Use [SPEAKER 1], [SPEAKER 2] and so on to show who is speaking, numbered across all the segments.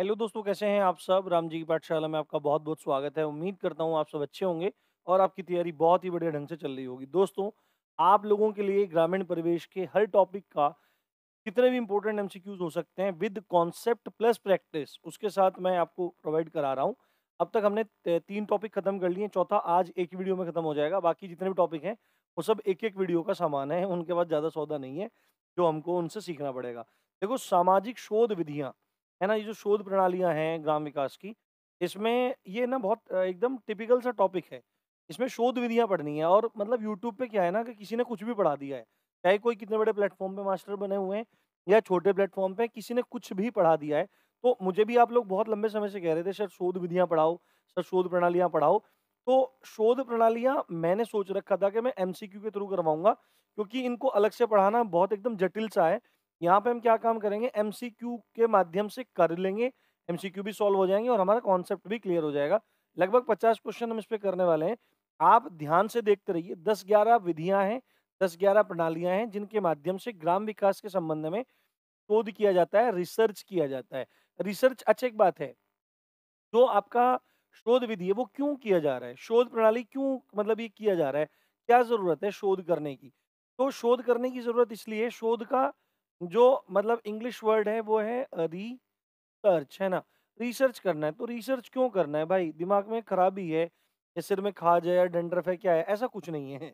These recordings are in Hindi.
[SPEAKER 1] हेलो दोस्तों कैसे हैं आप सब राम जी की पाठशाला में आपका बहुत बहुत स्वागत है उम्मीद करता हूँ आप सब अच्छे होंगे और आपकी तैयारी बहुत ही बढ़िया ढंग से चल रही होगी दोस्तों आप लोगों के लिए ग्रामीण परिवेश के हर टॉपिक का कितने भी इंपॉर्टेंट एम हो सकते हैं विद कॉन्सेप्ट प्लस प्रैक्टिस उसके साथ मैं आपको प्रोवाइड करा रहा हूँ अब तक हमने तीन टॉपिक खत्म कर लिए चौथा आज एक वीडियो में खत्म हो जाएगा बाकी जितने भी टॉपिक हैं वो सब एक एक वीडियो का सामान है उनके पास ज़्यादा सौदा नहीं है जो हमको उनसे सीखना पड़ेगा देखो सामाजिक शोध विधियाँ है ना ये जो शोध प्रणालियाँ हैं ग्राम विकास की इसमें ये ना बहुत एकदम टिपिकल सा टॉपिक है इसमें शोध विधियाँ पढ़नी है और मतलब यूट्यूब पर क्या है ना कि किसी ने कुछ भी पढ़ा दिया है चाहे कोई कितने बड़े प्लेटफॉर्म पर मास्टर बने हुए हैं या छोटे प्लेटफॉर्म पर किसी ने कुछ भी पढ़ा दिया है तो मुझे भी आप लोग बहुत लंबे समय से कह रहे थे सर शोध विधियाँ पढ़ाओ सर शोध प्रणालियाँ पढ़ाओ तो शोध प्रणालियाँ मैंने सोच रखा था कि मैं एम के थ्रू करवाऊंगा क्योंकि इनको अलग से पढ़ाना बहुत एकदम जटिल सा है यहाँ पे हम क्या काम करेंगे एम के माध्यम से कर लेंगे एम भी सॉल्व हो जाएंगे और हमारा कॉन्सेप्ट भी क्लियर हो जाएगा लगभग पचास क्वेश्चन हम इस पर करने वाले हैं आप ध्यान से देखते रहिए दस ग्यारह विधियाँ हैं दस ग्यारह प्रणालियाँ हैं जिनके माध्यम से ग्राम विकास के संबंध में शोध किया जाता है रिसर्च किया जाता है रिसर्च अच्छा एक बात है जो आपका शोध विधि है वो क्यों किया जा रहा है शोध प्रणाली क्यों मतलब ये किया जा रहा है क्या ज़रूरत है शोध करने की तो शोध करने की ज़रूरत इसलिए शोध का जो मतलब इंग्लिश वर्ड है वो है रिसर्च है ना रिसर्च करना है तो रिसर्च क्यों करना है भाई दिमाग में खराबी है या सिर में खाज है या डंड्रफ है क्या है ऐसा कुछ नहीं है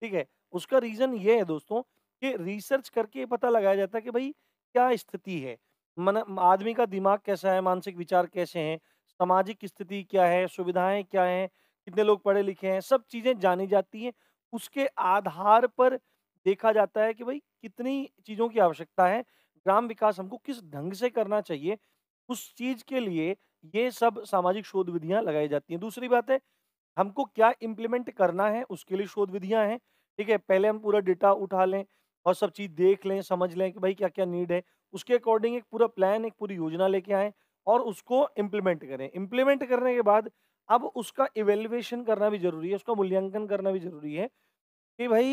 [SPEAKER 1] ठीक है उसका रीज़न ये है दोस्तों कि रिसर्च करके पता लगाया जाता है कि भाई क्या स्थिति है मन आदमी का दिमाग कैसा है मानसिक विचार कैसे हैं सामाजिक स्थिति क्या है सुविधाएं क्या हैं कितने लोग पढ़े लिखे हैं सब चीज़ें जानी जाती हैं उसके आधार पर देखा जाता है कि भाई कितनी चीज़ों की आवश्यकता है ग्राम विकास हमको किस ढंग से करना चाहिए उस चीज़ के लिए ये सब सामाजिक शोध विधियाँ लगाई जाती हैं दूसरी बात है हमको क्या इम्प्लीमेंट करना है उसके लिए शोध विधियाँ हैं ठीक है पहले हम पूरा डेटा उठा लें और सब चीज़ देख लें समझ लें कि भाई क्या क्या नीड है उसके अकॉर्डिंग एक पूरा प्लान एक पूरी योजना लेके आएँ और उसको इम्प्लीमेंट करें इम्प्लीमेंट करने के बाद अब उसका इवेल्युएशन करना भी जरूरी है उसका मूल्यांकन करना भी जरूरी है कि भाई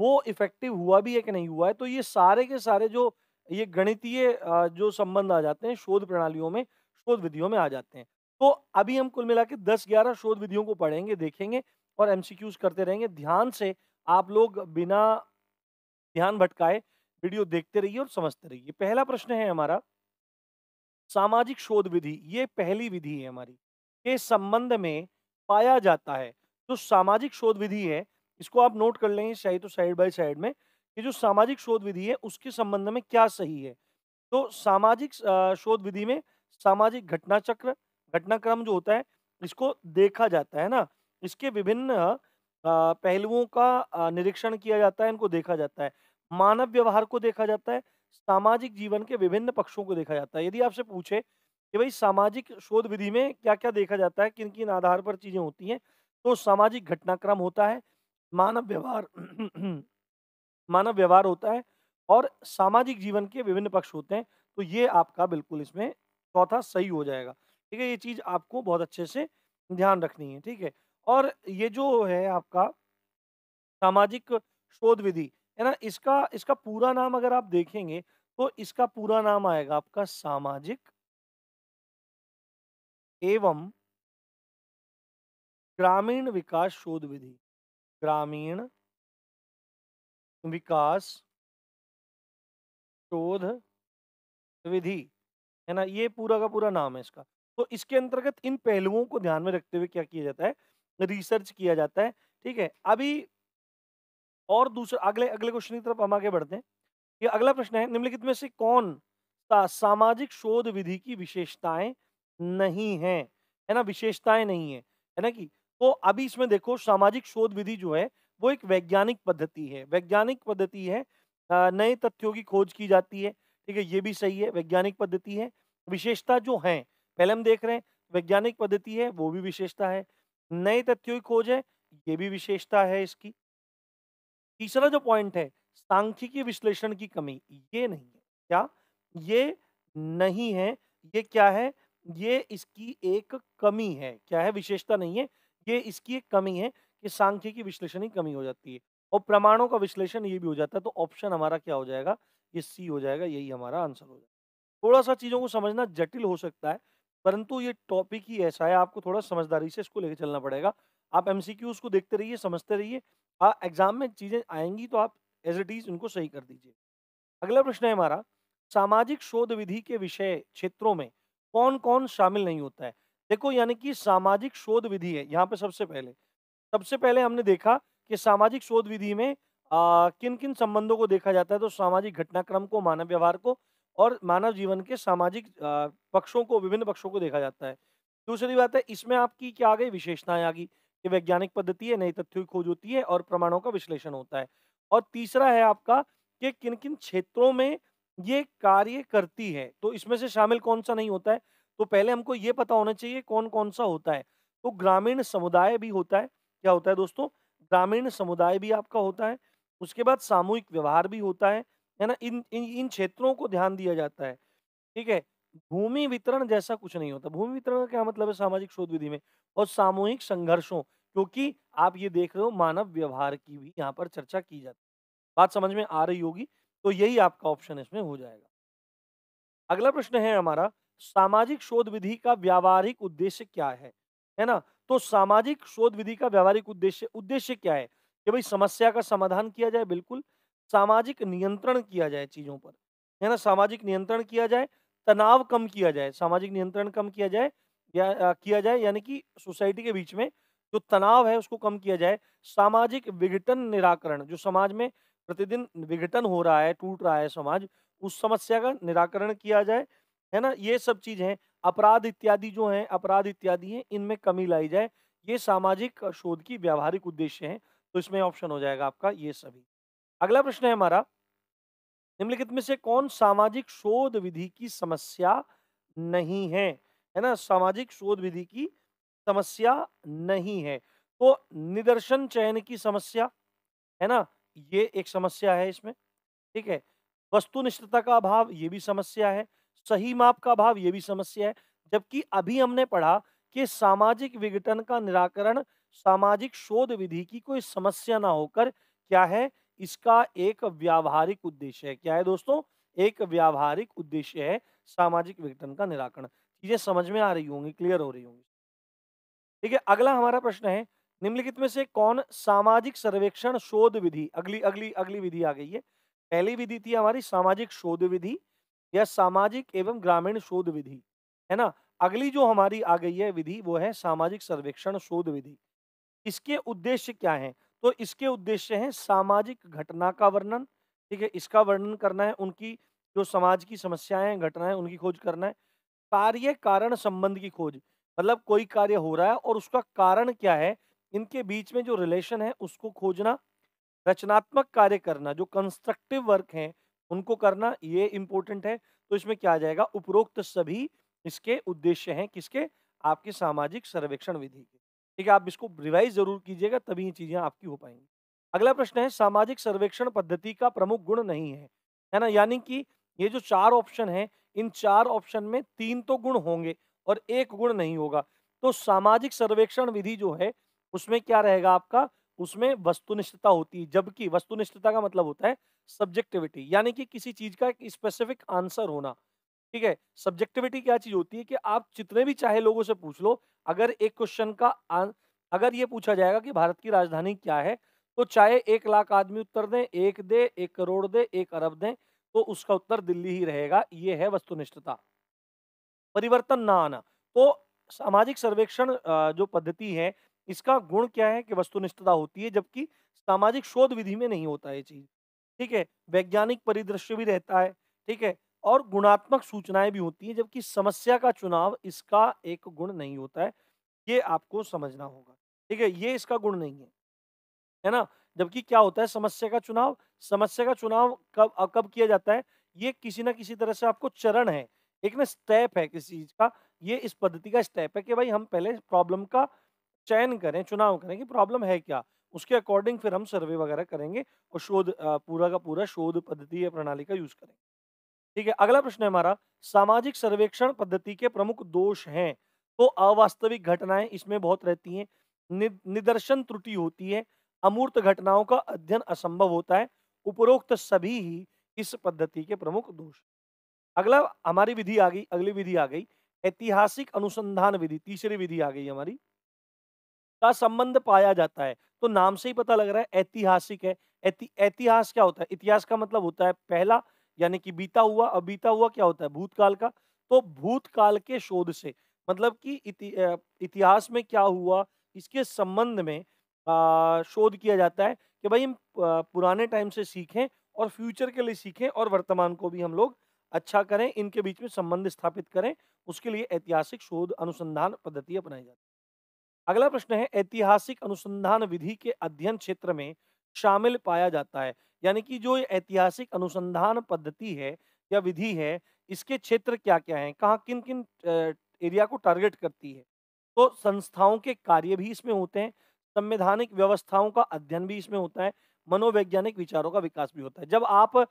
[SPEAKER 1] वो इफेक्टिव हुआ भी है कि नहीं हुआ है तो ये सारे के सारे जो ये गणितीय जो संबंध आ जाते हैं शोध प्रणालियों में शोध विधियों में आ जाते हैं तो अभी हम कुल मिला के दस ग्यारह शोध विधियों को पढ़ेंगे देखेंगे और एम करते रहेंगे ध्यान से आप लोग बिना ध्यान भटकाए वीडियो देखते रहिए और समझते रहिए पहला प्रश्न है हमारा सामाजिक शोध विधि ये पहली विधि है हमारी के संबंध में पाया जाता है जो तो सामाजिक शोध विधि है इसको आप नोट कर लेंगे शाही तो साइड बाय साइड में कि जो सामाजिक शोध विधि है उसके संबंध में क्या सही है तो सामाजिक शोध विधि में सामाजिक घटना चक्र घटनाक्रम जो होता है इसको देखा जाता है ना इसके विभिन्न पहलुओं का निरीक्षण किया जाता है इनको देखा जाता है मानव व्यवहार को देखा जाता है सामाजिक जीवन के विभिन्न पक्षों को देखा जाता है यदि आपसे पूछे कि भाई सामाजिक शोध विधि में क्या क्या देखा जाता है किन किन आधार पर चीज़ें होती हैं तो सामाजिक घटनाक्रम होता है मानव व्यवहार मानव व्यवहार होता है और सामाजिक जीवन के विभिन्न पक्ष होते हैं तो ये आपका बिल्कुल इसमें चौथा सही हो जाएगा ठीक है ये चीज़ आपको बहुत अच्छे से ध्यान रखनी है ठीक है और ये जो है आपका सामाजिक शोध विधि है ना इसका इसका पूरा नाम अगर आप देखेंगे तो इसका पूरा नाम आएगा आपका सामाजिक एवं ग्रामीण विकास शोध विधि ग्रामीण विकास शोध विधि है ना ये पूरा का पूरा नाम है इसका तो इसके अंतर्गत इन पहलुओं को ध्यान में रखते हुए क्या किया जाता है रिसर्च किया जाता है ठीक है अभी और दूसरा अगले अगले क्वेश्चन की तरफ हम आगे बढ़ते हैं ये अगला प्रश्न है निम्नलिखित में से कौन सा सामाजिक शोध विधि की विशेषताएं नहीं है है ना विशेषताएं नहीं है है ना कि तो अभी इसमें देखो सामाजिक शोध विधि जो है वो एक वैज्ञानिक पद्धति है वैज्ञानिक पद्धति है नए तथ्यों की खोज की जाती है ठीक है ये भी सही है वैज्ञानिक पद्धति है विशेषता जो है पहले हम देख रहे हैं वैज्ञानिक पद्धति है वो भी विशेषता है नए तथ्यों की खोज है ये भी विशेषता है इसकी तीसरा जो पॉइंट है सांख्यिकी विश्लेषण की कमी ये नहीं है क्या ये नहीं है ये क्या है ये इसकी एक कमी है क्या है विशेषता नहीं है ये इसकी एक कमी है कि सांख्यिकी विश्लेषण ही कमी हो जाती है और प्रमाणों का विश्लेषण ये भी हो जाता है तो ऑप्शन हमारा क्या हो जाएगा ये सी हो जाएगा यही हमारा आंसर हो जाएगा थोड़ा सा चीज़ों को समझना जटिल हो सकता है परंतु ये टॉपिक ही ऐसा है आपको थोड़ा समझदारी से इसको लेकर चलना पड़ेगा आप एम को देखते रहिए समझते रहिए हाँ, एग्जाम में चीज़ें आएंगी तो आप एज इट इज़ उनको सही कर दीजिए अगला प्रश्न है हमारा सामाजिक शोध विधि के विषय क्षेत्रों में कौन कौन शामिल नहीं होता है देखो यानी कि सामाजिक शोध विधि है यहाँ पे सबसे पहले सबसे पहले हमने देखा कि सामाजिक शोध विधि में आ, किन किन संबंधों को देखा जाता है तो सामाजिक घटनाक्रम को मानव व्यवहार को और मानव जीवन के सामाजिक पक्षों को विभिन्न पक्षों को देखा जाता है दूसरी बात है इसमें आपकी क्या आ गई विशेषताएं आ गई कि वैज्ञानिक पद्धति है नई तथ्यों की खोज होती है और प्रमाणों का विश्लेषण होता है और तीसरा है आपका कि किन किन क्षेत्रों में ये कार्य करती है तो इसमें से शामिल कौन सा नहीं होता है तो पहले हमको ये पता होना चाहिए कौन कौन सा होता है तो ग्रामीण समुदाय भी होता है क्या होता है दोस्तों ग्रामीण समुदाय भी आपका होता है उसके बाद सामूहिक व्यवहार भी होता है है ना इन इन इन क्षेत्रों को ध्यान दिया जाता है ठीक है भूमि वितरण जैसा कुछ नहीं होता भूमि वितरण का क्या मतलब है सामाजिक शोध विधि में और सामूहिक संघर्षों क्योंकि आप ये देख रहे हो मानव व्यवहार की भी यहाँ पर चर्चा की जाती है बात समझ में आ रही होगी तो यही आपका ऑप्शन इसमें हो जाएगा अगला प्रश्न है हमारा सामाजिक शोध विधि का व्यावहारिक उद्देश्य क्या है है ना तो सामाजिक शोध विधि का व्यावहारिक उद्देश्य उद्देश्य क्या है कि भाई समस्या का समाधान किया जाए बिल्कुल सामाजिक नियंत्रण किया जाए चीजों पर है ना सामाजिक नियंत्रण किया जाए तनाव कम किया जाए सामाजिक नियंत्रण कम किया जाए या आ, किया जाए यानी कि सोसाइटी के बीच में जो तनाव है उसको कम किया जाए सामाजिक विघटन निराकरण जो समाज में प्रतिदिन विघटन हो रहा है टूट रहा है समाज उस समस्या का निराकरण किया जाए है ना ये सब चीज है अपराध इत्यादि जो हैं अपराध इत्यादि हैं इनमें कमी लाई जाए ये सामाजिक शोध की व्यावहारिक उद्देश्य हैं तो इसमें ऑप्शन हो जाएगा आपका ये सभी अगला प्रश्न है हमारा निम्नलिखित में से कौन सामाजिक शोध विधि की समस्या नहीं है है ना सामाजिक शोध विधि की समस्या नहीं है तो निदर्शन चयन की समस्या है ना ये एक समस्या है इसमें ठीक है वस्तुनिष्ठता का अभाव ये भी समस्या है सही माप का अभाव ये भी समस्या है जबकि अभी हमने पढ़ा कि सामाजिक विघटन का निराकरण सामाजिक शोध विधि की कोई समस्या ना होकर क्या है इसका एक व्यावहारिक उद्देश्य है क्या है दोस्तों एक व्यावहारिक उद्देश्य है सामाजिक विघटन का निराकरण चीजें समझ में आ रही होंगी क्लियर हो रही होंगी ठीक है अगला हमारा प्रश्न है निम्नलिखित में से कौन सामाजिक सर्वेक्षण शोध विधि अगली अगली अगली विधि आ गई है पहली विधि थी हमारी सामाजिक शोध विधि यह सामाजिक एवं ग्रामीण शोध विधि है ना अगली जो हमारी आ गई है विधि वो है सामाजिक सर्वेक्षण शोध विधि इसके उद्देश्य क्या है तो इसके उद्देश्य हैं सामाजिक घटना का वर्णन ठीक है इसका वर्णन करना है उनकी जो समाज की समस्याएं घटनाएं उनकी खोज करना है कार्य कारण संबंध की खोज मतलब कोई कार्य हो रहा है और उसका कारण क्या है इनके बीच में जो रिलेशन है उसको खोजना रचनात्मक कार्य करना जो कंस्ट्रक्टिव वर्क है उनको करना ये इम्पोर्टेंट है तो इसमें क्या आ जाएगा उपरोक्त सभी इसके उद्देश्य हैं किसके आपके सामाजिक सर्वेक्षण विधि के ठीक है आप इसको रिवाइज जरूर कीजिएगा तभी ये चीजें आपकी हो पाएंगी अगला प्रश्न है सामाजिक सर्वेक्षण पद्धति का प्रमुख गुण नहीं है है ना यानी कि ये जो चार ऑप्शन है इन चार ऑप्शन में तीन तो गुण होंगे और एक गुण नहीं होगा तो सामाजिक सर्वेक्षण विधि जो है उसमें क्या रहेगा आपका उसमें वस्तुनिष्ठता होती है जबकि वस्तुनिष्ठता का मतलब होता है सब्जेक्टिविटी यानी कि किसी चीज का एक स्पेसिफिक आंसर होना ठीक है सब्जेक्टिविटी क्या चीज होती है कि आप जितने भी चाहे लोगों से पूछ लो अगर एक क्वेश्चन का अगर ये पूछा जाएगा कि भारत की राजधानी क्या है तो चाहे एक लाख आदमी उत्तर दें एक दे एक करोड़ दे एक अरब दें तो उसका उत्तर दिल्ली ही रहेगा ये है वस्तुनिष्ठता परिवर्तन ना आना तो सामाजिक सर्वेक्षण जो पद्धति है इसका गुण क्या है कि वस्तुनिष्ठता होती है जबकि सामाजिक शोध विधि में नहीं होता ये चीज ठीक है वैज्ञानिक परिदृश्य भी रहता है ठीक है और गुणात्मक सूचनाएं भी होती हैं जबकि समस्या का चुनाव इसका एक गुण नहीं होता है ये आपको समझना होगा ठीक है ये इसका गुण नहीं है है ना जबकि क्या होता है समस्या का चुनाव समस्या का चुनाव कब कब किया जाता है ये किसी ना किसी तरह से आपको चरण है एक ना स्टेप है किसी चीज का ये इस पद्धति का स्टेप है कि भाई हम पहले प्रॉब्लम का चयन करें चुनाव करें कि प्रॉब्लम है क्या उसके अकॉर्डिंग फिर हम सर्वे वगैरह करेंगे और शोध पूरा का पूरा शोध पद्धति या प्रणाली का यूज करेंगे ठीक है अगला प्रश्न है हमारा सामाजिक सर्वेक्षण पद्धति के प्रमुख दोष हैं तो अवास्तविक घटनाएं इसमें बहुत रहती हैं नि, निदर्शन त्रुटि होती है अमूर्त घटनाओं का अध्ययन असंभव होता है उपरोक्त सभी ही इस पद्धति के प्रमुख दोष अगला हमारी विधि आ गई अगली विधि आ गई ऐतिहासिक अनुसंधान विधि तीसरी विधि आ गई हमारी का संबंध पाया जाता है तो नाम से ही पता लग रहा है ऐतिहासिक है ऐतिहास क्या होता है इतिहास का मतलब होता है पहला यानी कि बीता हुआ अब बीता हुआ क्या होता है भूतकाल का तो भूतकाल के शोध से मतलब कि इति, इतिहास में क्या हुआ इसके संबंध में आ, शोध किया जाता है कि भाई हम पुराने टाइम से सीखें और फ्यूचर के लिए सीखें और वर्तमान को भी हम लोग अच्छा करें इनके बीच में संबंध स्थापित करें उसके लिए ऐतिहासिक शोध अनुसंधान पद्धति अपनाई जाती है अगला प्रश्न है ऐतिहासिक अनुसंधान विधि के अध्ययन क्षेत्र में शामिल पाया जाता है यानी कि जो ऐतिहासिक अनुसंधान पद्धति है या विधि है इसके क्षेत्र क्या क्या हैं कहाँ किन किन एरिया को टारगेट करती है तो संस्थाओं के कार्य भी इसमें होते हैं संवैधानिक व्यवस्थाओं का अध्ययन भी इसमें होता है मनोवैज्ञानिक विचारों का विकास भी होता है जब आप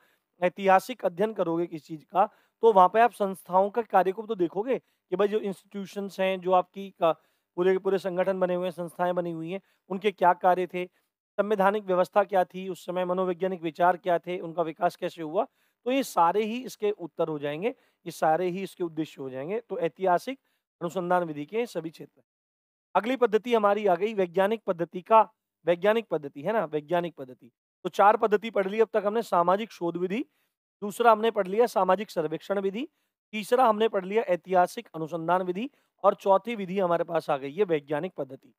[SPEAKER 1] ऐतिहासिक अध्ययन करोगे किसी चीज़ का तो वहाँ पर आप संस्थाओं का कार्य को तो देखोगे कि भाई जो इंस्टीट्यूशन हैं जो आपकी पूरे के पूरे संगठन बने हुए हैं संस्थाएं बनी हुई हैं उनके क्या कार्य थे संवैधानिक व्यवस्था क्या थी उस समय मनोवैज्ञानिक विचार क्या थे उनका विकास कैसे हुआ तो ये सारे ही इसके उत्तर हो जाएंगे ये सारे ही इसके उद्देश्य हो जाएंगे तो ऐतिहासिक अनुसंधान विधि के सभी क्षेत्र अगली पद्धति हमारी आ गई वैज्ञानिक पद्धति का वैज्ञानिक पद्धति है ना वैज्ञानिक पद्धति तो चार पद्धति पढ़ ली अब तक हमने सामाजिक शोध विधि दूसरा हमने पढ़ लिया सामाजिक सर्वेक्षण विधि तीसरा हमने पढ़ लिया ऐतिहासिक अनुसंधान विधि और चौथी विधि हमारे पास आ गई है वैज्ञानिक पद्धति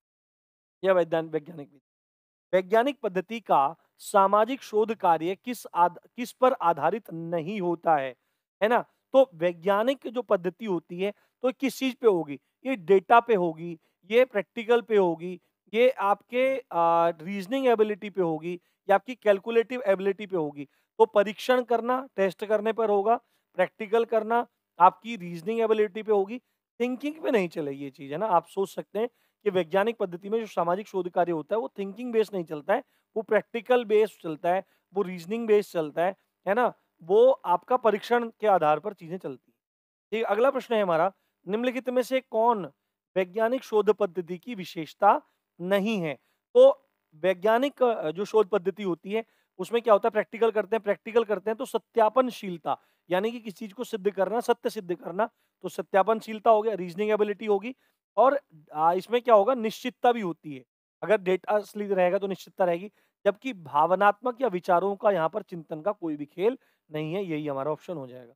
[SPEAKER 1] यह वैज्ञानिक विधि वैज्ञानिक पद्धति का सामाजिक शोध कार्य किस आद, किस पर आधारित नहीं होता है है ना तो वैज्ञानिक जो पद्धति होती है तो किस चीज पे होगी ये डेटा पे होगी ये प्रैक्टिकल पे होगी ये आपके रीजनिंग एबिलिटी पे होगी या आपकी कैलकुलेटिव एबिलिटी पे होगी तो परीक्षण करना टेस्ट करने पर होगा प्रैक्टिकल करना आपकी रीजनिंग एबिलिटी पे होगी थिंकिंग पे नहीं चलेगी ये चीज़ है ना आप सोच सकते हैं कि वैज्ञानिक पद्धति में जो सामाजिक शोध कार्य होता है वो थिंकिंग बेस्ड नहीं चलता है वो प्रैक्टिकल बेस्ड चलता है वो रीजनिंग बेस्ड चलता है है ना वो आपका परीक्षण के आधार पर चीज़ें चलती हैं ठीक अगला प्रश्न है हमारा निम्नलिखित में से कौन वैज्ञानिक शोध पद्धति की विशेषता नहीं है तो वैज्ञानिक जो शोध पद्धति होती है उसमें क्या होता है प्रैक्टिकल करते हैं प्रैक्टिकल करते हैं तो सत्यापनशीलता यानी कि किसी चीज को सिद्ध करना सत्य सिद्ध करना तो सत्यापनशीलता हो गया रीजनिंग एबिलिटी होगी और इसमें क्या होगा निश्चितता भी होती है अगर डेटा असली रहेगा तो निश्चितता रहेगी जबकि भावनात्मक या विचारों का यहाँ पर चिंतन का कोई भी खेल नहीं है यही हमारा ऑप्शन हो जाएगा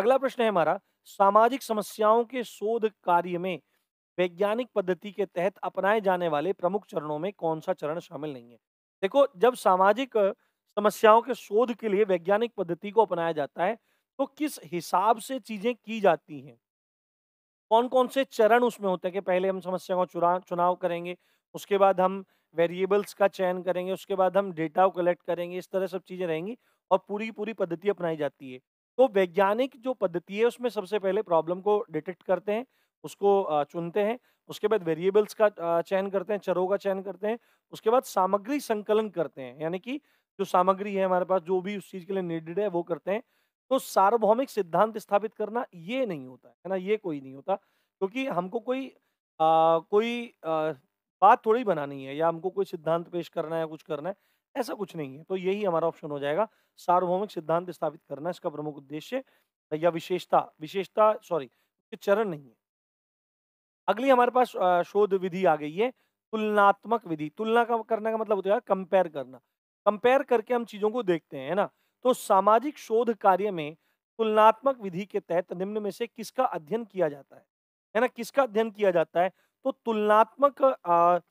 [SPEAKER 1] अगला प्रश्न है हमारा सामाजिक समस्याओं के शोध कार्य में वैज्ञानिक पद्धति के तहत अपनाए जाने वाले प्रमुख चरणों में कौन सा चरण शामिल नहीं है देखो जब सामाजिक समस्याओं के शोध के लिए वैज्ञानिक पद्धति को अपनाया जाता है तो किस हिसाब से चीजें की जाती हैं कौन कौन से चरण उसमें होते हैं कि पहले हम समस्या का चुनाव करेंगे उसके बाद हम वेरिएबल्स का चयन करेंगे उसके बाद हम डेटा को कलेक्ट करेंगे इस तरह सब चीज़ें रहेंगी और पूरी पूरी पद्धति अपनाई जाती है तो वैज्ञानिक जो पद्धति है उसमें सबसे पहले प्रॉब्लम को डिटेक्ट करते हैं उसको चुनते हैं उसके बाद वेरिएबल्स का चयन करते हैं चरों का चयन करते हैं उसके बाद सामग्री संकलन करते हैं यानी कि जो सामग्री है हमारे पास जो भी उस चीज़ के लिए नीडेड है वो करते हैं तो सार्वभौमिक सिद्धांत स्थापित करना ये नहीं होता है ना ये कोई नहीं होता क्योंकि हमको कोई आ, कोई आ, बात थोड़ी बनानी है या हमको कोई सिद्धांत पेश करना है कुछ करना है ऐसा कुछ नहीं है तो यही हमारा ऑप्शन हो जाएगा सार्वभौमिक सिद्धांत स्थापित करना इसका प्रमुख उद्देश्य या विशेषता विशेषता सॉरी चरण नहीं है अगली हमारे पास शोध विधि आ गई है तुलनात्मक विधि तुलना का करने का मतलब होता है कंपेयर करना कंपेयर करके हम चीजों को देखते हैं ना तो सामाजिक शोध कार्य में तुलनात्मक विधि के तहत निम्न में से किसका अध्ययन किया जाता है है ना किसका अध्ययन किया जाता है तो तुलनात्मक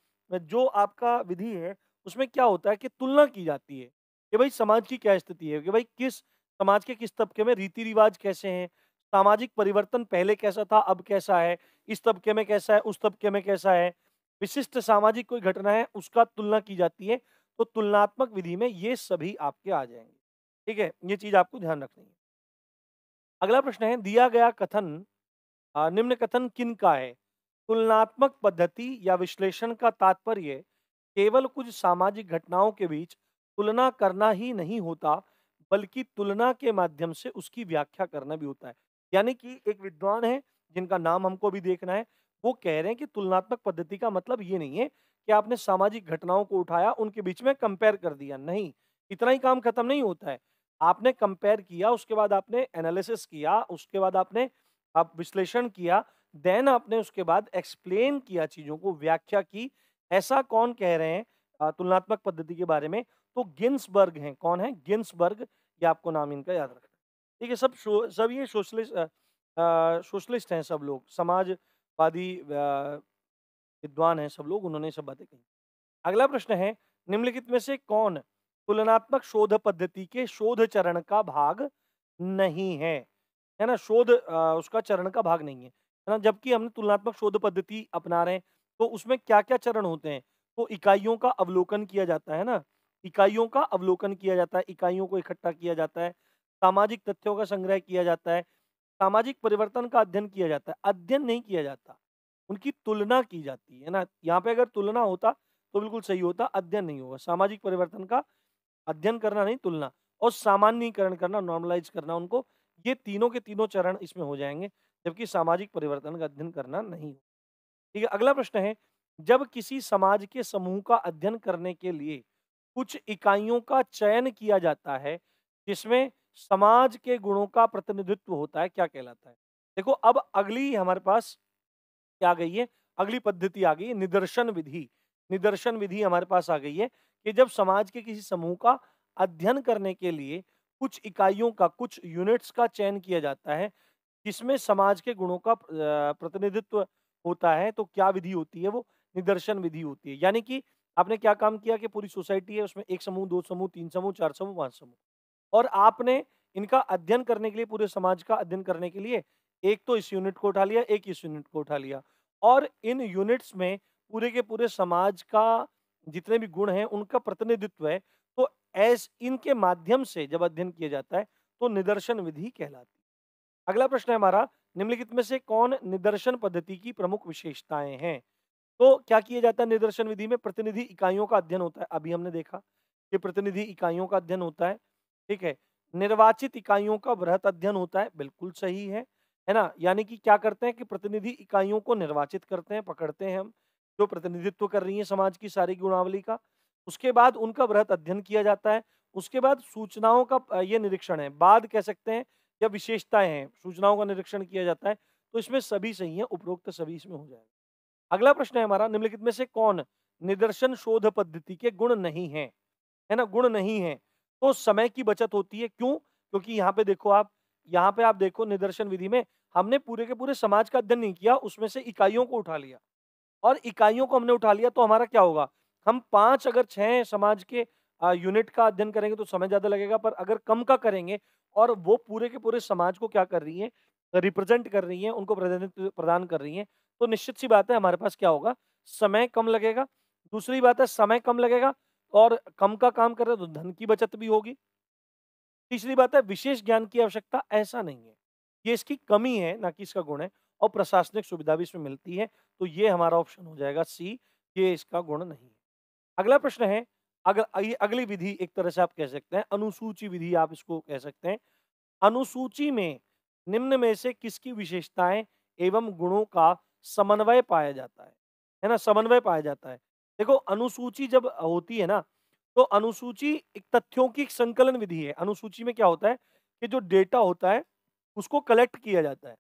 [SPEAKER 1] जो आपका विधि है उसमें क्या होता है कि तुलना की जाती है कि भाई समाज की क्या स्थिति है कि भाई किस समाज के किस तबके में रीति रिवाज कैसे हैं सामाजिक परिवर्तन पहले कैसा था अब कैसा है इस तबके में कैसा है उस तबके में कैसा है विशिष्ट सामाजिक कोई घटना है उसका तुलना की जाती है तो तुलनात्मक विधि में ये सभी आपके आ जाएंगे ठीक है ये चीज आपको ध्यान रखनी है अगला प्रश्न है दिया गया कथन निम्न कथन किन का है तुलनात्मक पद्धति या विश्लेषण का तात्पर्य केवल कुछ सामाजिक घटनाओं के बीच तुलना करना ही नहीं होता बल्कि तुलना के माध्यम से उसकी व्याख्या करना भी होता है यानी कि एक विद्वान है जिनका नाम हमको भी देखना है वो कह रहे हैं कि तुलनात्मक पद्धति का मतलब ये नहीं है कि आपने सामाजिक घटनाओं को उठाया उनके बीच में कंपेयर कर दिया नहीं इतना ही काम खत्म नहीं होता है आपने कंपेयर किया उसके बाद आपने एनालिसिस किया उसके बाद आपने आप विश्लेषण किया देन आपने उसके बाद एक्सप्लेन किया चीज़ों को व्याख्या की ऐसा कौन कह रहे हैं तुलनात्मक पद्धति के बारे में तो गिन्सबर्ग हैं कौन है गिन्सबर्ग ये आपको नाम इनका याद रखना ठीक है सब सब ये सोशलिस्ट सोशलिस्ट हैं सब लोग समाजवादी विद्वान हैं सब लोग उन्होंने सब बातें कही अगला प्रश्न है निम्नलिखित में से कौन तुलनात्मक शोध पद्धति के शोध चरण का भाग नहीं है है ना शोध उसका चरण का भाग नहीं है है ना जबकि हम तुलनात्मक शोध पद्धति अपना रहे हैं तो उसमें क्या क्या चरण होते हैं तो इकाइयों का अवलोकन किया जाता है ना इकाइयों का अवलोकन किया जाता है इकाइयों को इकट्ठा किया जाता है सामाजिक तथ्यों का संग्रह किया जाता है सामाजिक परिवर्तन का अध्ययन किया जाता है अध्ययन नहीं किया जाता उनकी तुलना की जाती है ना यहाँ पे अगर तुलना होता तो बिल्कुल सही होता अध्ययन नहीं होगा सामाजिक परिवर्तन का अध्ययन करना नहीं तुलना और सामान्यकरण करना नॉर्मलाइज करना उनको ये तीनों के तीनों चरण इसमें हो जाएंगे जबकि सामाजिक परिवर्तन का अध्ययन करना नहीं ठीक है अगला प्रश्न है जब किसी समाज के समूह का अध्ययन करने के लिए कुछ इकाइयों का चयन किया जाता है जिसमें समाज के गुणों का प्रतिनिधित्व होता है क्या कहलाता है देखो अब अगली हमारे पास क्या आ गई है अगली पद्धति आ गई निदर्शन विधि निदर्शन विधि हमारे पास आ गई है कि जब समाज के किसी समूह का अध्ययन करने के लिए कुछ इकाइयों का कुछ यूनिट्स का चयन किया जाता है जिसमें समाज के गुणों का प्रतिनिधित्व होता है तो क्या विधि होती है वो निदर्शन विधि होती है यानी कि आपने क्या काम किया कि पूरी सोसाइटी है उसमें एक समूह दो समूह तीन समूह चार समूह पाँच समूह और आपने इनका अध्ययन करने के लिए पूरे समाज का अध्ययन करने के लिए एक तो इस यूनिट को उठा लिया एक इस यूनिट को उठा लिया और इन यूनिट्स में पूरे के पूरे समाज का जितने भी गुण हैं उनका प्रतिनिधित्व है तो ऐस इनके माध्यम से जब अध्ययन किया जाता है तो निदर्शन विधि कहलाती है अगला प्रश्न है हमारा निम्नलिखित में से कौन निदर्शन पद्धति की प्रमुख विशेषताएं हैं तो क्या किया जाता है निदर्शन विधि में प्रतिनिधि इकाइयों का अध्ययन होता है अभी हमने देखा कि प्रतिनिधि इकाइयों का अध्ययन होता है ठीक है निर्वाचित इकाइयों का वृहत अध्ययन होता है बिल्कुल सही है है ना यानी कि क्या करते हैं कि प्रतिनिधि इकाइयों को निर्वाचित करते हैं पकड़ते हैं हम जो प्रतिनिधित्व कर रही है समाज की सारी गुणावली का उसके बाद उनका वृहत अध्ययन किया जाता है उसके बाद सूचनाओं का ये निरीक्षण है बाद कह सकते हैं या विशेषताएं हैं सूचनाओं का निरीक्षण किया जाता है तो इसमें सभी सही है उपरोक्त सभी इसमें हो जाएगा अगला प्रश्न है हमारा निम्नलिखित में से कौन निदर्शन शोध पद्धति के गुण नहीं है है ना गुण नहीं है तो समय की बचत होती है क्यों क्योंकि यहाँ पे देखो आप यहाँ पे आप देखो निदर्शन विधि में हमने पूरे के पूरे समाज का अध्ययन नहीं किया उसमें से इकाइयों को उठा लिया और इकाइयों को हमने उठा लिया तो हमारा क्या होगा हम पांच अगर छह समाज के यूनिट का अध्ययन करेंगे तो समय ज्यादा लगेगा पर अगर कम का करेंगे और वो पूरे के पूरे समाज को क्या कर रही है रिप्रेजेंट कर रही है उनको प्रतिनिधित्व प्रदान कर रही है तो निश्चित सी बात है हमारे पास क्या होगा समय कम लगेगा दूसरी बात है समय कम लगेगा और कम का काम कर रहे तो धन की बचत भी होगी तीसरी बात है विशेष ज्ञान की आवश्यकता ऐसा नहीं है ये इसकी कमी है ना कि इसका गुण है और प्रशासनिक सुविधा भी इसमें मिलती है तो ये हमारा ऑप्शन हो जाएगा सी ये इसका गुण नहीं है अगला प्रश्न है अगर ये अगली विधि एक तरह से आप कह सकते हैं अनुसूची विधि आप इसको कह सकते हैं अनुसूची में निम्न में से किसकी विशेषताएं एवं गुणों का समन्वय पाया जाता है है ना समन्वय पाया जाता है देखो अनुसूची जब होती है ना तो अनुसूची एक तथ्यों की एक संकलन विधि है अनुसूची में क्या होता है कि जो डेटा होता है उसको कलेक्ट किया जाता है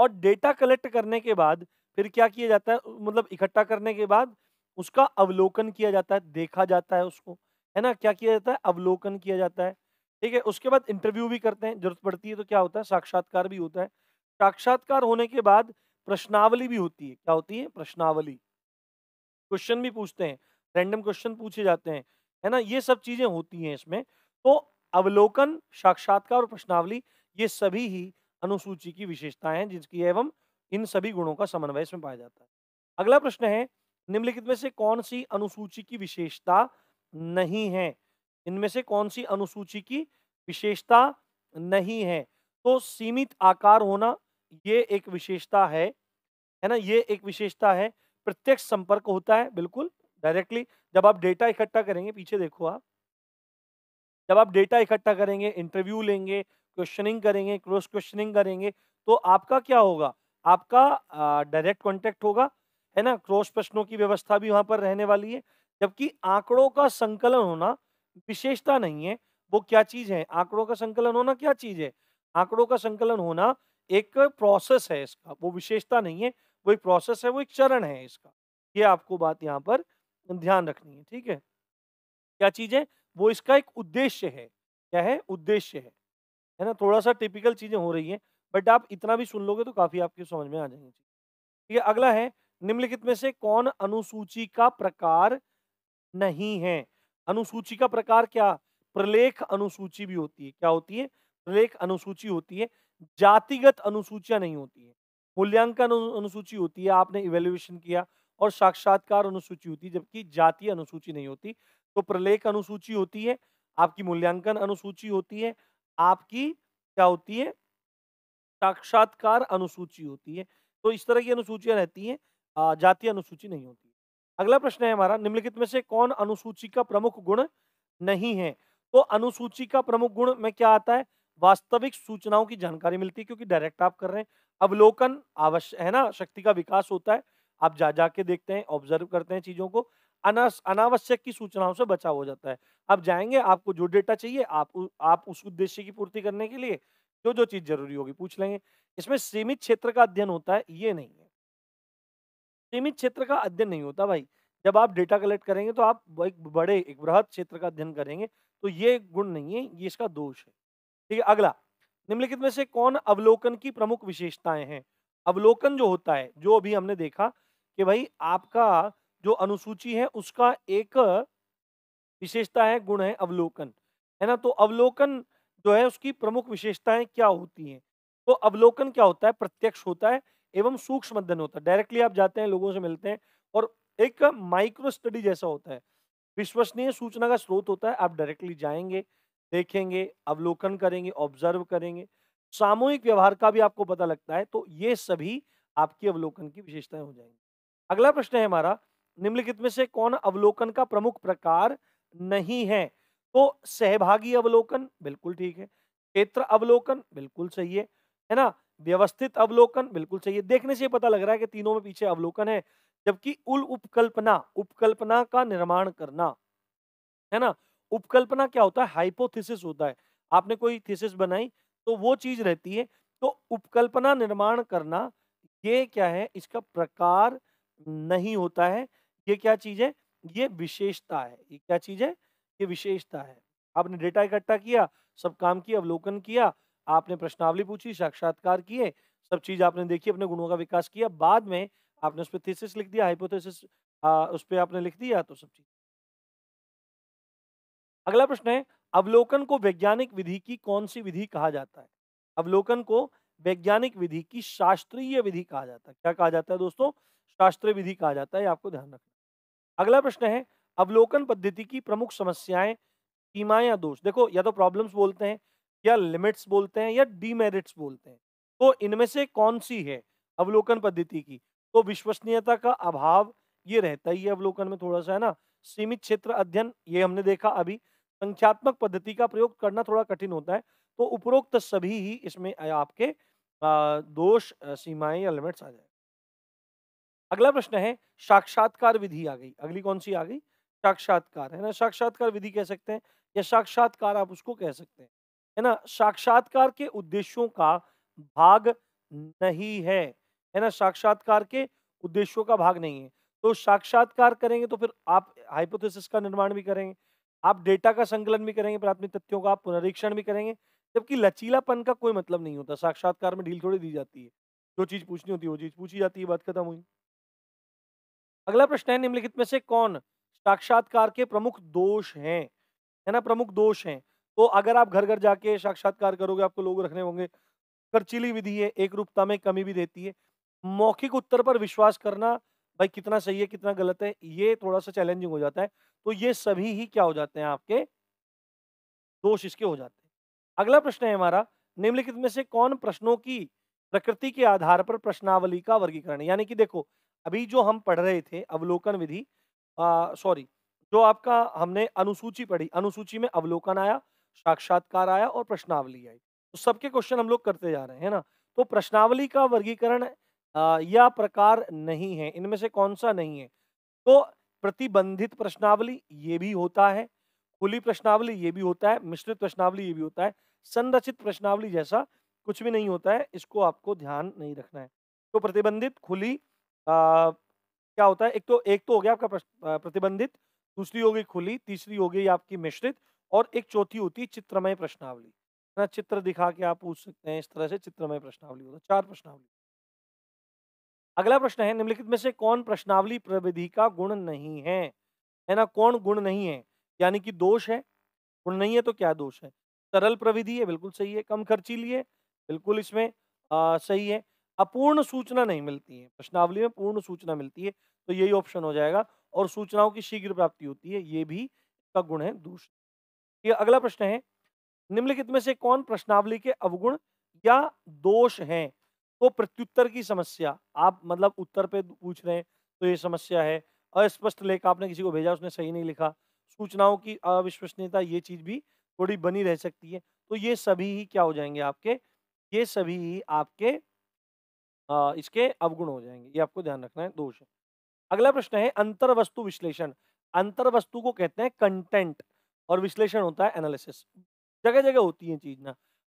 [SPEAKER 1] और डेटा कलेक्ट करने के बाद फिर क्या किया जाता है मतलब इकट्ठा करने के बाद उसका अवलोकन किया जाता है देखा जाता है उसको है ना क्या किया जाता है अवलोकन किया जाता है ठीक है उसके बाद इंटरव्यू भी करते हैं जरूरत पड़ती है तो क्या होता है साक्षात्कार भी होता है साक्षात्कार होने के बाद प्रश्नावली भी होती है क्या होती है प्रश्नावली क्वेश्चन भी पूछते हैं रैंडम क्वेश्चन पूछे जाते हैं है ना ये सब चीजें होती हैं इसमें तो अवलोकन साक्षात्कार और प्रश्नावली ये सभी ही अनुसूची की विशेषता है जिसकी एवं इन सभी गुणों का समन्वय इसमें पाया जाता है अगला प्रश्न है निम्नलिखित में से कौन सी अनुसूची की विशेषता नहीं है इनमें से कौन सी अनुसूची की विशेषता नहीं है तो सीमित आकार होना ये एक विशेषता है है ना ये एक विशेषता है प्रत्यक्ष संपर्क होता है बिल्कुल डायरेक्टली जब आप डेटा इकट्ठा करेंगे पीछे देखो आप जब आप डेटा इकट्ठा करेंगे इंटरव्यू लेंगे क्वेश्चनिंग करेंगे क्रॉस क्वेश्चनिंग करेंगे तो आपका क्या होगा आपका डायरेक्ट कॉन्टेक्ट होगा है ना क्रॉस प्रश्नों की व्यवस्था भी वहां पर रहने वाली है जबकि आंकड़ों का संकलन होना विशेषता नहीं है वो क्या चीज है आंकड़ों का संकलन होना क्या चीज है आंकड़ों का संकलन होना एक प्रोसेस है इसका वो विशेषता नहीं है वो एक प्रोसेस है वो एक चरण है इसका ये आपको बात यहाँ पर ध्यान रखनी है ठीक है क्या चीज है वो इसका एक उद्देश्य है क्या है उद्देश्य है है ना थोड़ा सा टिपिकल चीज़ें हो रही हैं बट आप इतना भी सुन लोगे तो काफ़ी आपकी समझ में आ जाएंगे ठीक है अगला है निम्नलिखित में से कौन अनुसूची का प्रकार नहीं है अनुसूची का प्रकार क्या प्रलेख अनुसूची भी होती है क्या होती है प्रलेख अनुसूची होती है जातिगत अनुसूचियां नहीं होती है मूल्यांकन अनुसूची होती है आपने इवेल्युएशन किया और साक्षात्कार अनुसूची होती है जबकि जातीय अनुसूची नहीं होती तो प्रलेख अनुसूची होती है आपकी मूल्यांकन अनुसूची होती है आपकी क्या होती है साक्षात्कार अनुसूची होती है तो इस तरह की अनुसूचियाँ रहती हैं जाति अनुसूची नहीं होती अगला प्रश्न है हमारा निम्नलिखित में से कौन अनुसूची का प्रमुख गुण नहीं है तो अनुसूची का प्रमुख गुण में क्या आता है वास्तविक सूचनाओं की जानकारी मिलती है क्योंकि डायरेक्ट आप कर रहे हैं अवलोकन आवश्यक है ना शक्ति का विकास होता है आप जा जाके देखते हैं ऑब्जर्व करते हैं चीज़ों को अनावश्यक की सूचनाओं से बचाव हो जाता है आप जाएंगे आपको जो डेटा चाहिए आप आप उस उद्देश्य की पूर्ति करने के लिए जो जो चीज जरूरी होगी पूछ लेंगे इसमें सीमित क्षेत्र का अध्ययन होता है ये नहीं है सीमित क्षेत्र का अध्ययन नहीं होता भाई जब आप डेटा कलेक्ट करेंगे तो आप एक बड़े एक बृहद क्षेत्र का अध्ययन करेंगे तो ये गुण नहीं है ये इसका दोष है ठीक है अगला निम्नलिखित में से कौन अवलोकन की प्रमुख विशेषताएं हैं अवलोकन जो होता है जो अभी हमने देखा कि भाई आपका जो अनुसूची है उसका एक विशेषता है गुण है अवलोकन है ना तो अवलोकन जो है उसकी प्रमुख विशेषताएं क्या होती हैं तो अवलोकन क्या होता है प्रत्यक्ष होता है एवं सूक्ष्म अध्ययन होता है डायरेक्टली आप जाते हैं लोगों से मिलते हैं और एक माइक्रो स्टडी जैसा होता है विश्वसनीय सूचना का स्रोत होता है आप डायरेक्टली जाएंगे देखेंगे अवलोकन करेंगे ऑब्जर्व करेंगे सामूहिक व्यवहार का भी आपको पता लगता है तो ये सभी आपकी अवलोकन की विशेषताएं हो जाएंगी अगला प्रश्न है हमारा निम्नलिखित में से कौन अवलोकन का प्रमुख प्रकार नहीं है तो सहभागी अवलोकन बिल्कुल ठीक है क्षेत्र अवलोकन बिल्कुल सही है है ना व्यवस्थित अवलोकन बिल्कुल सही है देखने से पता लग रहा है कि तीनों में पीछे अवलोकन है जबकि उल उपकल्पना उपकल्पना का निर्माण करना है ना उपकल्पना क्या होता है हाइपोथिस होता है आपने कोई थीसिस बनाई तो वो चीज रहती है तो उपकल्पना निर्माण करना ये क्या है इसका प्रकार नहीं होता है ये क्या चीज़ है ये विशेषता है ये क्या चीज़ है ये विशेषता है आपने डेटा इकट्ठा किया सब काम किया अवलोकन किया आपने प्रश्नावली पूछी साक्षात्कार किए सब चीज़ आपने देखी अपने गुणों का विकास किया बाद में आपने उस पर थीसिस लिख दिया हाइपोथेसिस उस पर आपने लिख दिया तो सब चीज़ अगला प्रश्न है अवलोकन को वैज्ञानिक विधि की कौन सी विधि कहा जाता है अवलोकन को वैज्ञानिक विधि की शास्त्रीय विधि कहा जाता है क्या कहा जाता है दोस्तों शास्त्रीय विधि कहा जाता है आपको ध्यान रखना अगला प्रश्न है अवलोकन पद्धति की प्रमुख समस्याएं सीमाएं या दोष देखो या तो प्रॉब्लम्स बोलते हैं या लिमिट्स बोलते हैं या डीमेरिट्स बोलते हैं तो इनमें से कौन सी है अवलोकन पद्धति की तो विश्वसनीयता का अभाव ये रहता ही है अवलोकन में थोड़ा सा है ना सीमित क्षेत्र अध्ययन ये हमने देखा अभी संख्यात्मक पद्धति का प्रयोग करना थोड़ा कठिन होता है तो उपरोक्त सभी ही इसमें आपके दोष सीमाएं या लिमिट्स आ जाए अगला प्रश्न है साक्षात्कार विधि आ गई अगली कौन सी आ गई साक्षात्कार है ना साक्षात्कार विधि कह सकते हैं या साक्षात्कार आप उसको कह सकते हैं है ना साक्षात्कार के उद्देश्यों का भाग नहीं है है ना साक्षात्कार के उद्देश्यों का भाग नहीं है तो साक्षात्कार करेंगे तो फिर आप हाइपोथेसिस का निर्माण भी करेंगे आप डेटा का संकलन भी करेंगे प्राथमिक तथ्यों का आप पुनरीक्षण भी करेंगे जबकि लचीलापन का कोई मतलब नहीं होता साक्षात्कार में ढील थोड़ी दी जाती है जो चीज़ पूछनी होती है वो चीज़ पूछी जाती है बात खत्म हुई अगला प्रश्न है निम्नलिखित में से कौन साक्षात्कार के प्रमुख दोष हैं है ना प्रमुख दोष हैं तो अगर आप घर घर जाके साक्षात्कार करोगे आपको लोग रखने होंगे खर्चीली विधि है एक रूपता में कमी भी देती है मौखिक उत्तर पर विश्वास करना भाई कितना सही है कितना गलत है ये थोड़ा सा चैलेंजिंग हो जाता है तो ये सभी ही क्या हो जाते हैं आपके दोष इसके हो जाते हैं अगला प्रश्न है हमारा निम्नलिखित में से कौन प्रश्नों की प्रकृति के आधार पर प्रश्नावली का वर्गीकरण यानी कि देखो अभी जो हम पढ़ रहे थे अवलोकन विधि सॉरी जो आपका हमने अनुसूची पढ़ी अनुसूची में अवलोकन आया साक्षात्कार आया और प्रश्नावली आई तो सबके क्वेश्चन हम लोग करते जा रहे हैं ना तो प्रश्नावली का वर्गीकरण या प्रकार नहीं है इनमें से कौन सा नहीं है तो प्रतिबंधित प्रश्नावली ये भी होता है खुली प्रश्नावली ये भी होता है मिश्रित प्रश्नावली ये भी होता है संरचित प्रश्नावली जैसा कुछ भी नहीं होता है इसको आपको ध्यान नहीं रखना है तो प्रतिबंधित खुली क्या होता है एक तो एक तो हो गया आपका प्रतिबंधित दूसरी होगी खुली तीसरी हो गई आपकी मिश्रित और एक चौथी होती है चित्रमय प्रश्नावली चित्र दिखा के आप पूछ सकते हैं इस तरह से चित्रमय प्रश्नावली होता है चार प्रश्नावली अगला प्रश्न है निम्नलिखित में से कौन प्रश्नावली प्रविधि का गुण नहीं है है ना कौन गुण नहीं है यानी कि दोष है गुण नहीं है तो क्या दोष है सरल प्रविधि है बिल्कुल सही है कम खर्ची लिए बिल्कुल इसमें आ, सही है अपूर्ण सूचना नहीं मिलती है प्रश्नावली में पूर्ण सूचना मिलती है तो यही ऑप्शन हो जाएगा और सूचनाओं की शीघ्र प्राप्ति होती है ये भी का गुण है दूसरा ये अगला प्रश्न है निम्नलिखित में से कौन प्रश्नावली के अवगुण या दोष हैं तो प्रत्युत्तर की समस्या आप मतलब उत्तर पे पूछ रहे हैं तो ये समस्या है अस्पष्ट लेख आपने किसी को भेजा उसने सही नहीं लिखा सूचनाओं की अविश्वसनीयता ये चीज़ भी थोड़ी बनी रह सकती है तो ये सभी ही क्या हो जाएंगे आपके ये सभी ही आपके आ, इसके अवगुण हो जाएंगे ये आपको ध्यान रखना है दोष अगला प्रश्न है अंतर वस्तु विश्लेषण अंतर वस्तु को कहते हैं कंटेंट और विश्लेषण होता है एनालिसिस जगह जगह होती है चीज ना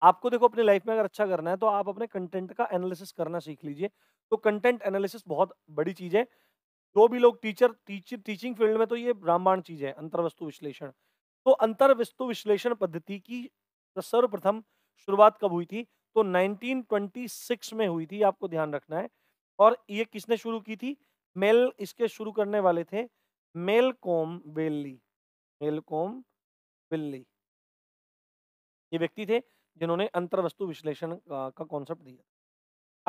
[SPEAKER 1] आपको देखो अपने लाइफ में अगर अच्छा करना है तो आप अपने कंटेंट का एनालिसिस करना सीख लीजिए तो कंटेंट एनालिसिस बहुत बड़ी चीज है जो भी लोग टीचर टीचर टीचिंग फील्ड में तो ये ब्राह्मण चीज है अंतर वस्तु विश्लेषण तो अंतर वस्तु विश्लेषण पद्धति की सर्वप्रथम शुरुआत कब हुई थी तो 1926 में हुई थी आपको ध्यान रखना है और ये किसने शुरू की थी मेल इसके शुरू करने वाले थे मेलकॉम बेली मेलकॉम बिल्ली ये व्यक्ति थे जिन्होंने अंतर्वस्तु विश्लेषण का कॉन्सेप्ट दिया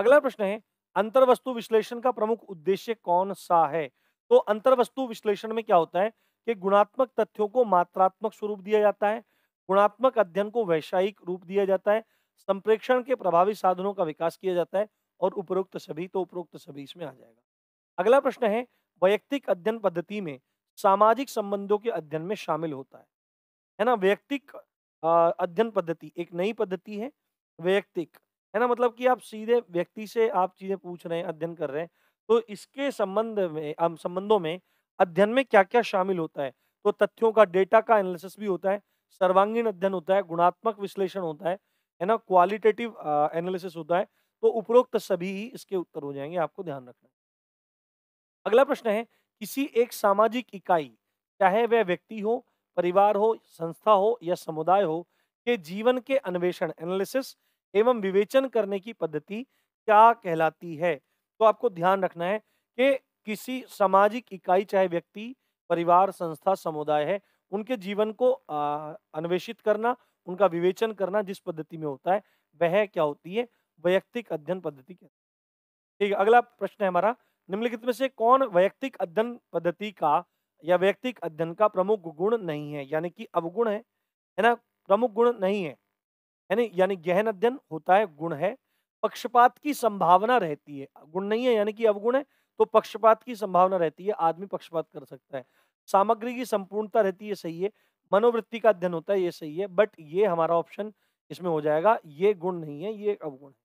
[SPEAKER 1] अगला प्रश्न है अंतर्वस्तु विश्लेषण का प्रमुख उद्देश्य कौन सा है तो अंतर्वस्तु विश्लेषण में क्या होता है कि गुणात्मक तथ्यों को मात्रात्मक स्वरूप दिया जाता है गुणात्मक अध्ययन को वैशायिक रूप दिया जाता है संप्रेक्षण के प्रभावी साधनों का विकास किया जाता है और उपरोक्त सभी तो उपरोक्त सभी इसमें आ जाएगा अगला प्रश्न है वैयक्तिक अध्ययन पद्धति में सामाजिक संबंधों के अध्ययन में शामिल होता है है ना व्यक्तिक अध्ययन पद्धति एक नई पद्धति है व्यक्तिक है ना मतलब कि आप सीधे व्यक्ति से आप चीजें पूछ रहे हैं अध्ययन कर रहे हैं तो इसके संबंध में संबंधों में अध्ययन में क्या क्या शामिल होता है तो तथ्यों का डेटा का एनालिसिस भी होता है सर्वांगीण अध्ययन होता है गुणात्मक विश्लेषण होता है है ना क्वालिटेटिव एनालिसिस होता है तो उपरोक्त सभी ही इसके उत्तर हो जाएंगे आपको ध्यान रखना अगला प्रश्न है किसी एक सामाजिक इकाई चाहे वह व्यक्ति हो परिवार हो संस्था हो या समुदाय हो के जीवन के अन्वेषण एनालिसिस एवं विवेचन करने की पद्धति क्या कहलाती है तो आपको ध्यान रखना है कि किसी सामाजिक इकाई चाहे व्यक्ति परिवार संस्था समुदाय है उनके जीवन को अन्वेषित करना उनका विवेचन करना जिस पद्धति में होता है वह क्या होती है वैयक्तिक अध्ययन पद्धति क्या ठीक है अगला प्रश्न है हमारा निम्नलिखित में से कौन वैयक्तिक अध्ययन पद्धति का या वैयक्तिक अध्ययन का प्रमुख गुण नहीं है यानी कि अवगुण है है ना प्रमुख गुण नहीं है यानी यानी गहन अध्ययन होता है गुण है पक्षपात की संभावना रहती है गुण नहीं है यानी कि अवगुण है तो पक्षपात की संभावना रहती है आदमी पक्षपात कर सकता है सामग्री की संपूर्णता रहती है सही है मनोवृत्ति का अध्ययन होता है ये सही है बट ये हमारा ऑप्शन इसमें हो जाएगा ये गुण नहीं है ये अवगुण है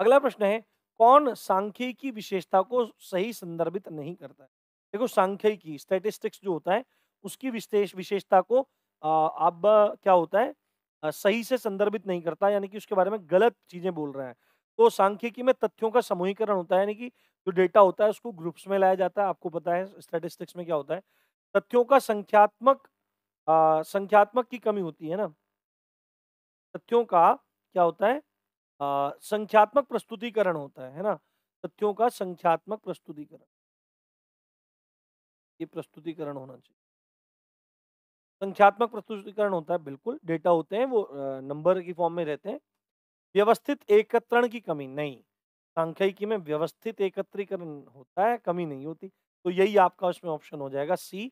[SPEAKER 1] अगला प्रश्न है कौन सांख्यिकी विशेषता को सही संदर्भित नहीं करता है देखो सांख्यिकी स्टैटिस्टिक्स जो होता है उसकी विशेष विशेषता को अब क्या होता है आ, सही से संदर्भित नहीं करता यानी कि उसके बारे में गलत चीजें बोल रहा है तो सांख्यिकी में तथ्यों का समूहीकरण होता है यानी कि जो डेटा होता है उसको ग्रुप्स में लाया जाता है आपको पता है स्टेटिस्टिक्स में क्या होता है तथ्यों का संख्यात्मक आ, संख्यात्मक की कमी होती है ना तथ्यों का क्या होता है आ, संख्यात्मक प्रस्तुतिकरण होता है है ना तथ्यों का संख्यात्मक प्रस्तुतिकरण ये प्रस्तुतिकरण होना चाहिए संख्यात्मक प्रस्तुतिकरण होता है बिल्कुल डेटा होते हैं वो नंबर की फॉर्म में रहते हैं व्यवस्थित एकत्रण की कमी नहीं सांख्यिकी में व्यवस्थित एकत्रीकरण होता है कमी नहीं होती तो यही आपका उसमें ऑप्शन हो जाएगा सी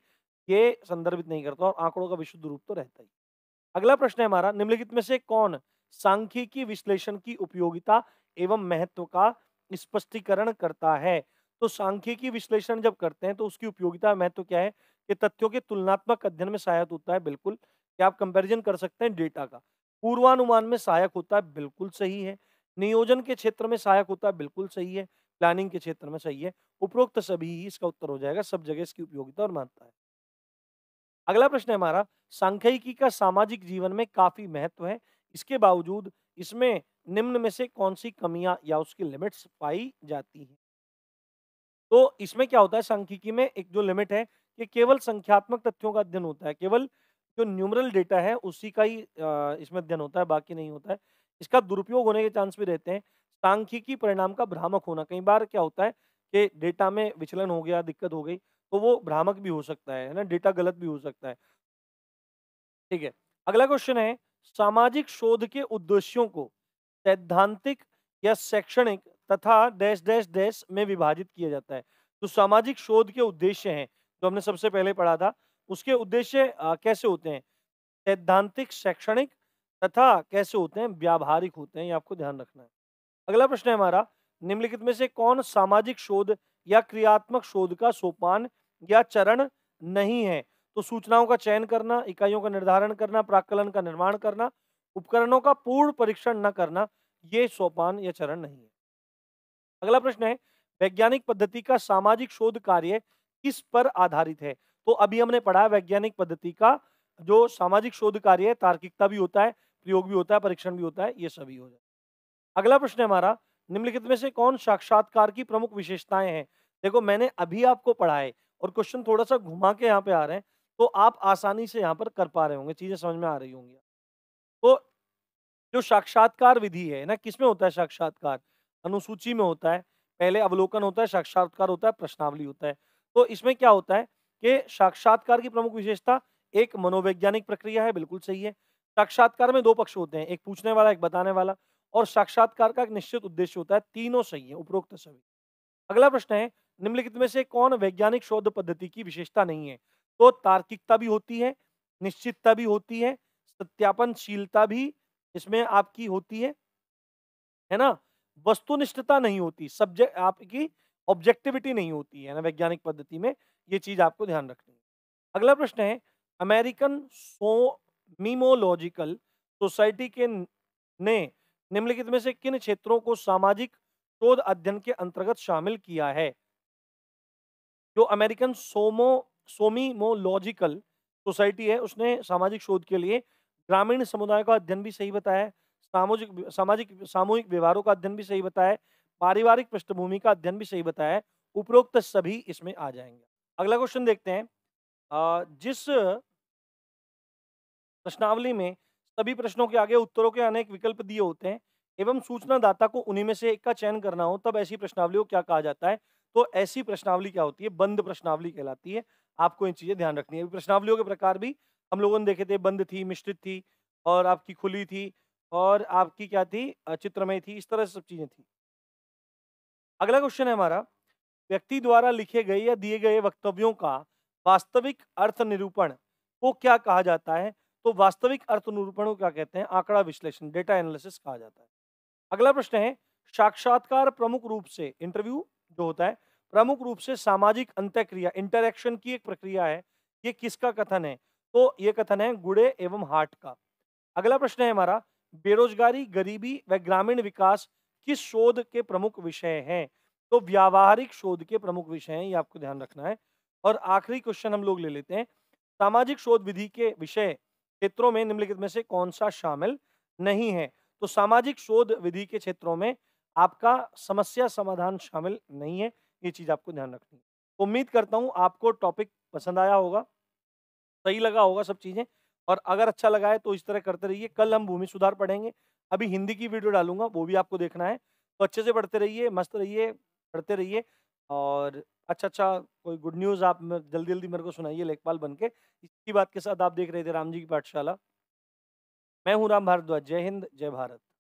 [SPEAKER 1] ये संदर्भित नहीं करता और आंकड़ों का विशुद्ध रूप तो रहता ही अगला प्रश्न है हमारा निम्नलिखित में से कौन सांख्यिकी विश्लेषण की उपयोगिता एवं महत्व का स्पष्टीकरण करता है तो सांख्यिकी विश्लेषण जब करते हैं तो उसकी उपयोगिता महत्व क्या है कि तथ्यों के तुलनात्मक अध्ययन में सहायक होता है बिल्कुल कि आप कंपैरिजन कर सकते हैं डेटा का पूर्वानुमान में सहायक होता है बिल्कुल सही है नियोजन के क्षेत्र में सहायक होता है बिल्कुल सही है प्लानिंग के क्षेत्र में सही है उपरोक्त सभी ही इसका उत्तर हो जाएगा सब जगह इसकी उपयोगिता और महत्व है अगला प्रश्न है हमारा सांख्यिकी का सामाजिक जीवन में काफी महत्व है इसके बावजूद इसमें निम्न में से कौन सी कमियां या उसकी लिमिट्स पाई जाती हैं तो इसमें क्या होता है सांख्यिकी में एक जो लिमिट है कि केवल संख्यात्मक तथ्यों का अध्ययन होता है केवल जो न्यूमरल डेटा है उसी का ही इसमें अध्ययन होता है बाकी नहीं होता है इसका दुरुपयोग होने के चांस भी रहते हैं सांख्यिकी परिणाम का भ्रामक होना कई बार क्या होता है कि डेटा में विचलन हो गया दिक्कत हो गई तो वो भ्रामक भी हो सकता है ना डेटा गलत भी हो सकता है ठीक है अगला क्वेश्चन है सामाजिक शोध के उद्देश्यों को सैद्धांतिक या शैक्षणिक तथा डैश डैश डैश में विभाजित किया जाता है तो सामाजिक शोध के उद्देश्य हैं जो हमने सबसे पहले पढ़ा था उसके उद्देश्य कैसे होते हैं सैद्धांतिक शैक्षणिक तथा कैसे होते हैं व्यावहारिक होते हैं ये आपको ध्यान रखना है अगला प्रश्न है हमारा निम्नलिखित में से कौन सामाजिक शोध या क्रियात्मक शोध का सोपान या चरण नहीं है तो सूचनाओं का चयन करना इकाइयों का निर्धारण करना प्राकलन का निर्माण करना उपकरणों का पूर्ण परीक्षण न करना ये सोपान या चरण नहीं है अगला प्रश्न है वैज्ञानिक पद्धति का सामाजिक शोध कार्य किस पर आधारित है तो अभी हमने पढ़ा वैज्ञानिक पद्धति का जो सामाजिक शोध कार्य है तार्किकता भी होता है प्रयोग भी होता है परीक्षण भी होता है ये सभी हो जाए अगला प्रश्न है हमारा निम्नलिखित में से कौन साक्षात्कार की प्रमुख विशेषताएं हैं देखो मैंने अभी आपको पढ़ा है और क्वेश्चन थोड़ा सा घुमा के यहाँ पे आ रहे हैं तो आप आसानी से यहाँ पर कर पा रहे होंगे चीज़ें समझ में आ रही होंगी तो जो साक्षात्कार विधि है ना किसमें होता है साक्षात्कार अनुसूची में होता है पहले अवलोकन होता है साक्षात्कार होता है प्रश्नावली होता है तो इसमें क्या होता है कि साक्षात्कार की प्रमुख विशेषता एक मनोवैज्ञानिक प्रक्रिया है बिल्कुल सही है साक्षात्कार में दो पक्ष होते हैं एक पूछने वाला एक बताने वाला और साक्षात्कार का एक निश्चित उद्देश्य होता है तीनों सही है उपरोक्त सभी अगला प्रश्न है निम्नलिखित में से कौन वैज्ञानिक शोध पद्धति की विशेषता नहीं है तो तार्किकता भी होती है निश्चितता भी होती है सत्यापनशीलता भी इसमें आपकी होती है है ना वस्तुनिष्ठता नहीं होती सब्जेक्ट आपकी ऑब्जेक्टिविटी नहीं होती है ना वैज्ञानिक पद्धति में ये चीज आपको ध्यान रखनी है अगला प्रश्न है अमेरिकन सो मीमोलॉजिकल सोसाइटी के ने निम्नलिखित में से किन क्षेत्रों को सामाजिक शोध अध्ययन के अंतर्गत शामिल किया है जो अमेरिकन सोमो सोमीमोलॉजिकल सोसाइटी है उसने सामाजिक शोध के लिए ग्रामीण समुदाय का अध्ययन भी सही बताया सामाजिक सामाजिक सामूहिक व्यवहारों का अध्ययन भी सही बताया पारिवारिक पृष्ठभूमि का अध्ययन भी सही बताया उपरोक्त सभी इसमें आ जाएंगे अगला क्वेश्चन देखते हैं जिस प्रश्नावली में सभी प्रश्नों के आगे उत्तरों के अनेक विकल्प दिए होते हैं एवं सूचना दाता को उन्हीं में से एक का चयन करना हो तब ऐसी प्रश्नावली को क्या कहा जाता है तो ऐसी प्रश्नावली क्या होती है बंद प्रश्नावली कहलाती है आपको इन चीज़ें ध्यान रखनी है प्रश्नावलियों के प्रकार भी हम लोगों ने देखे थे बंद थी मिश्रित थी और आपकी खुली थी और आपकी क्या थी चित्रमय थी इस तरह से सब चीज़ें थी अगला क्वेश्चन है हमारा व्यक्ति द्वारा लिखे गए या दिए गए वक्तव्यों का वास्तविक अर्थ निरूपण को क्या कहा जाता है तो वास्तविक अर्थ निरूपण को क्या कहते हैं आंकड़ा विश्लेषण डेटा एनालिसिस कहा जाता है अगला प्रश्न है साक्षात्कार प्रमुख रूप से इंटरव्यू जो होता है प्रमुख रूप से सामाजिक अंत्यक्रिया इंटरेक्शन की एक प्रक्रिया है ये किसका कथन है तो ये कथन है गुड़े एवं हार्ट का अगला प्रश्न है हमारा बेरोजगारी गरीबी व ग्रामीण विकास किस शोध के प्रमुख विषय हैं तो व्यावहारिक शोध के प्रमुख विषय हैं ये आपको ध्यान रखना है और आखिरी क्वेश्चन हम लोग ले लेते हैं सामाजिक शोध विधि के विषय क्षेत्रों में निम्नलिखित में से कौन सा शामिल नहीं है तो सामाजिक शोध विधि के क्षेत्रों में आपका समस्या समाधान शामिल नहीं है ये चीज़ आपको ध्यान रखनी है उम्मीद करता हूँ आपको टॉपिक पसंद आया होगा सही लगा होगा सब चीज़ें और अगर अच्छा लगा है तो इस तरह करते रहिए कल हम भूमि सुधार पढ़ेंगे अभी हिंदी की वीडियो डालूंगा वो भी आपको देखना है तो अच्छे से पढ़ते रहिए मस्त रहिए पढ़ते रहिए और अच्छा अच्छा कोई गुड न्यूज़ आप जल्दी जल्दी मेरे को सुनाइए लेखपाल बन के इसी बात के साथ आप देख रहे थे राम जी की पाठशाला मैं हूँ राम भारद्वाज जय हिंद जय भारत